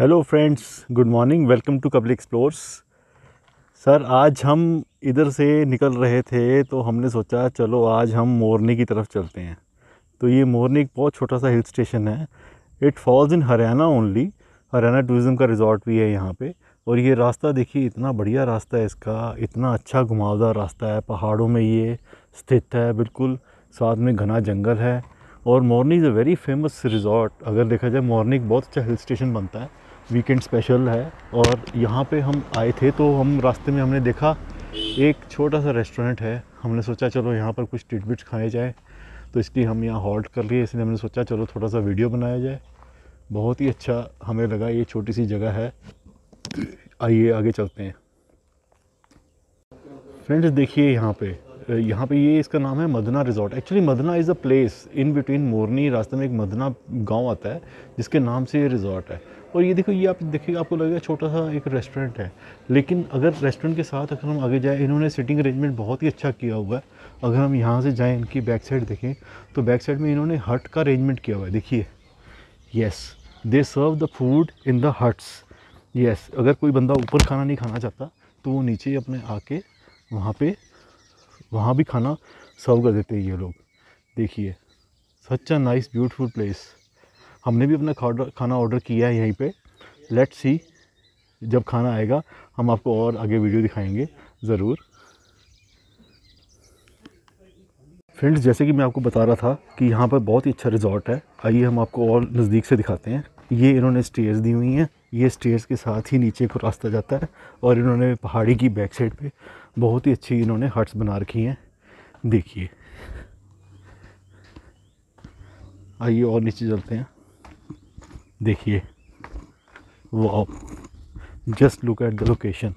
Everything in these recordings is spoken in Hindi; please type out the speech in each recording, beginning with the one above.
hello friends good morning welcome to कब्लिक एक्सप्लोर्स सर आज हम इधर से निकल रहे थे तो हमने सोचा चलो आज हम मोरनी की तरफ चलते हैं तो ये मोरनी एक बहुत छोटा सा हिल स्टेशन है it falls in Haryana only Haryana tourism का रिजॉर्ट भी है यहाँ पे और ये रास्ता देखिए इतना बढ़िया रास्ता है इसका इतना अच्छा घुमावदार रास्ता है पहाड़ों में ये स्थित है बिल्कुल साथ में घना जंगल है और Morni is a very famous resort अगर देखा जाए मोरनी एक बहुत अच्छा हिल स्टेशन बनता है वीकेंड स्पेशल है और यहाँ पे हम आए थे तो हम रास्ते में हमने देखा एक छोटा सा रेस्टोरेंट है हमने सोचा चलो यहाँ पर कुछ टिटबिट्स खाए जाए तो इसलिए हम यहाँ हॉल्ट कर लिए इसलिए हमने सोचा चलो थोड़ा सा वीडियो बनाया जाए बहुत ही अच्छा हमें लगा ये छोटी सी जगह है आइए आगे चलते हैं फ्रेंड्स देखिए यहाँ पे यहाँ पे ये इसका नाम है Madna resort actually Madna is a place in between Morni रास्ते में एक मदना गांव आता है जिसके नाम से ये रिजॉर्ट है और ये देखो ये आप देखिएगा आपको लगेगा छोटा सा एक रेस्टोरेंट है लेकिन अगर रेस्टोरेंट के साथ अगर हम आगे जाएँ इन्होंने सिटिंग अरेंजमेंट बहुत ही अच्छा किया हुआ है अगर हम यहाँ से जाएँ इनकी बैक साइड देखें तो बैक साइड में इन्होंने हट का अरेंजमेंट किया हुआ है देखिए yes they serve the food in the huts yes अगर कोई बंदा ऊपर खाना नहीं खाना चाहता तो वो नीचे अपने आके वहाँ पर वहाँ भी खाना सर्व कर देते हैं ये लोग देखिए such a nice beautiful place हमने भी अपना खाना ऑर्डर किया है यहीं पे लेट्स सी जब खाना आएगा हम आपको और आगे वीडियो दिखाएंगे ज़रूर फ्रेंड्स जैसे कि मैं आपको बता रहा था कि यहाँ पर बहुत ही अच्छा रिजॉर्ट है आइए हम आपको और नज़दीक से दिखाते हैं ये इन्होंने स्टेयर्स दी हुई हैं ये स्टेयर्स के साथ ही नीचे को रास्ता जाता है और इन्होंने पहाड़ी की बैक साइड पे बहुत ही अच्छी इन्होंने हट्स बना रखी हैं देखिए आइए और नीचे चलते हैं देखिए वाह just look at the location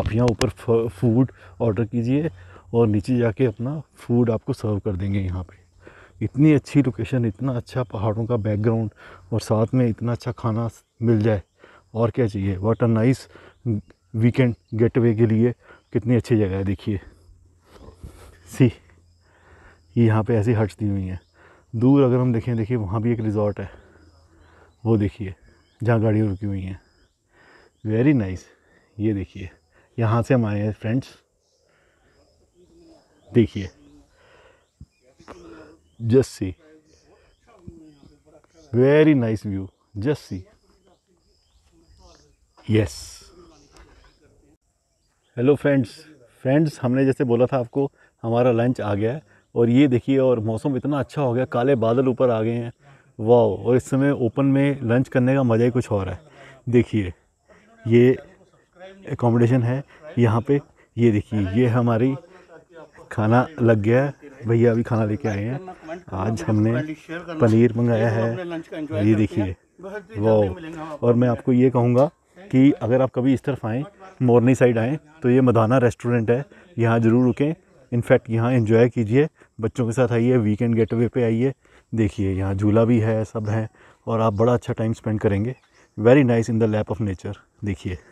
आप यहाँ ऊपर फूड ऑर्डर कीजिए और नीचे जाके अपना फूड आपको सर्व कर देंगे यहाँ पे इतनी अच्छी लोकेशन इतना अच्छा पहाड़ों का बैकग्राउंड और साथ में इतना अच्छा खाना मिल जाए और क्या चाहिए what a nice weekend getaway के लिए कितनी अच्छी जगह है देखिए सी यहाँ पे ऐसी हट्स दी हुई हैं दूर अगर हम देखें देखिए वहाँ भी एक रिज़ॉर्ट है वो देखिए जहाँ गाड़ियाँ रुकी हुई हैं वेरी नाइस ये देखिए यहाँ से हम आए हैं फ्रेंड्स देखिए just see very nice view just see yes hello friends friends हमने जैसे बोला था आपको हमारा लंच आ गया है और ये देखिए और मौसम इतना अच्छा हो गया काले बादल ऊपर आ गए हैं वाह और इस समय ओपन में लंच करने का मज़ा ही कुछ और है देखिए ये एकोमोडेशन है यहाँ पे ये देखिए ये हमारी खाना लग गया है भैया अभी खाना लेके आए हैं आज हमने पनीर मंगाया है ये देखिए वाह और मैं आपको ये कहूँगा कि अगर आप कभी इस तरफ आएँ मोरनी साइड आएँ तो ये मदाना रेस्टोरेंट है यहाँ ज़रूर रुकें इनफैक्ट यहाँ इन्जॉय कीजिए बच्चों के साथ आइए वीकेंड गेट अवे पे आइए देखिए यहाँ झूला भी है सब है और आप बड़ा अच्छा टाइम स्पेंड करेंगे very nice in the lap of nature देखिए